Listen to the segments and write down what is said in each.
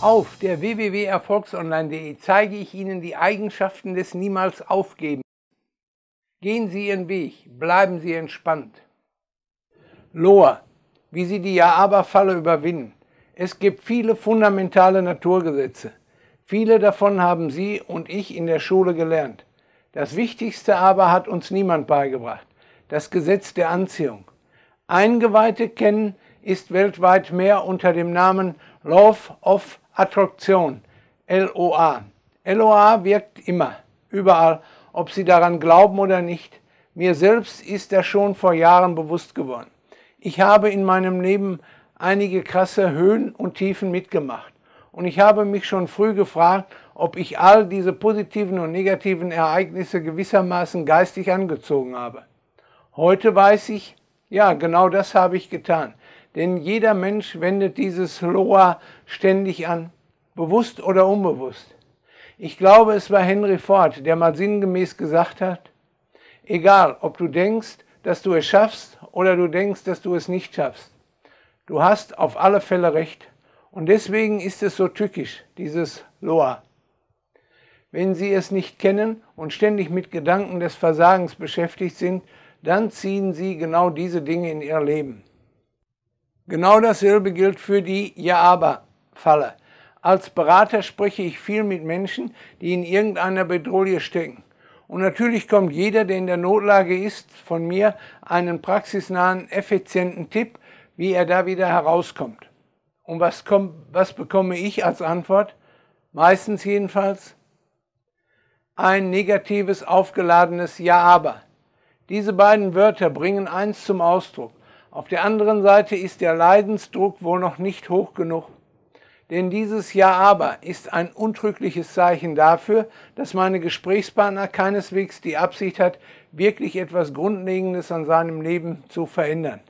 Auf der www.erfolgsonline.de zeige ich Ihnen die Eigenschaften des Niemals Aufgeben. Gehen Sie Ihren Weg, bleiben Sie entspannt. Loa, wie Sie die Ja-Aber-Falle überwinden. Es gibt viele fundamentale Naturgesetze. Viele davon haben Sie und ich in der Schule gelernt. Das Wichtigste aber hat uns niemand beigebracht. Das Gesetz der Anziehung. Eingeweihte kennen ist weltweit mehr unter dem Namen Love of Attraktion, LOA. LOA wirkt immer, überall, ob Sie daran glauben oder nicht. Mir selbst ist er schon vor Jahren bewusst geworden. Ich habe in meinem Leben einige krasse Höhen und Tiefen mitgemacht. Und ich habe mich schon früh gefragt, ob ich all diese positiven und negativen Ereignisse gewissermaßen geistig angezogen habe. Heute weiß ich, ja, genau das habe ich getan denn jeder Mensch wendet dieses Loa ständig an, bewusst oder unbewusst. Ich glaube, es war Henry Ford, der mal sinngemäß gesagt hat, egal ob du denkst, dass du es schaffst oder du denkst, dass du es nicht schaffst, du hast auf alle Fälle recht. Und deswegen ist es so tückisch, dieses Loa. Wenn Sie es nicht kennen und ständig mit Gedanken des Versagens beschäftigt sind, dann ziehen Sie genau diese Dinge in Ihr Leben. Genau dasselbe gilt für die Ja-Aber-Falle. Als Berater spreche ich viel mit Menschen, die in irgendeiner Bedrohung stecken. Und natürlich kommt jeder, der in der Notlage ist, von mir einen praxisnahen, effizienten Tipp, wie er da wieder herauskommt. Und was, kommt, was bekomme ich als Antwort? Meistens jedenfalls ein negatives, aufgeladenes Ja aber. Diese beiden Wörter bringen eins zum Ausdruck. Auf der anderen Seite ist der Leidensdruck wohl noch nicht hoch genug. Denn dieses Jahr aber ist ein untrügliches Zeichen dafür, dass meine Gesprächspartner keineswegs die Absicht hat, wirklich etwas Grundlegendes an seinem Leben zu verändern.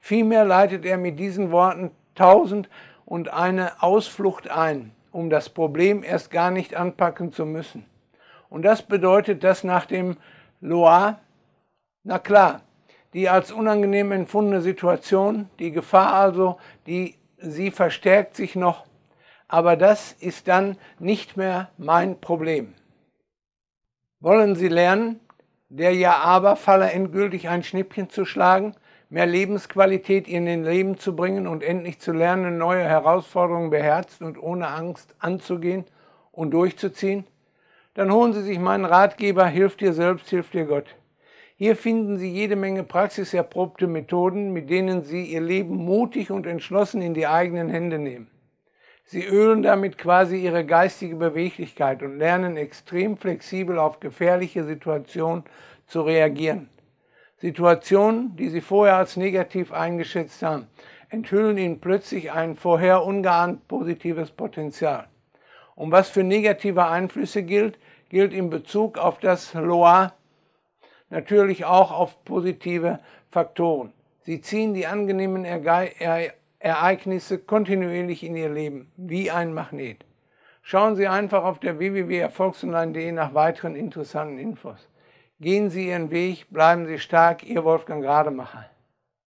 Vielmehr leitet er mit diesen Worten tausend und eine Ausflucht ein, um das Problem erst gar nicht anpacken zu müssen. Und das bedeutet, dass nach dem Loa, na klar, die als unangenehm empfundene Situation, die Gefahr also, die sie verstärkt sich noch, aber das ist dann nicht mehr mein Problem. Wollen Sie lernen, der Ja-Aber-Falle endgültig ein Schnippchen zu schlagen, mehr Lebensqualität in den Leben zu bringen und endlich zu lernen, neue Herausforderungen beherzt und ohne Angst anzugehen und durchzuziehen? Dann holen Sie sich meinen Ratgeber, hilf dir selbst, hilf dir Gott. Hier finden Sie jede Menge praxiserprobte Methoden, mit denen Sie Ihr Leben mutig und entschlossen in die eigenen Hände nehmen. Sie ölen damit quasi Ihre geistige Beweglichkeit und lernen extrem flexibel auf gefährliche Situationen zu reagieren. Situationen, die Sie vorher als negativ eingeschätzt haben, enthüllen Ihnen plötzlich ein vorher ungeahnt positives Potenzial. Und was für negative Einflüsse gilt, gilt in Bezug auf das Loa natürlich auch auf positive Faktoren. Sie ziehen die angenehmen Ereignisse kontinuierlich in ihr Leben, wie ein Magnet. Schauen Sie einfach auf der www.erfolgsonline.de nach weiteren interessanten Infos. Gehen Sie Ihren Weg, bleiben Sie stark, Ihr Wolfgang Rademacher.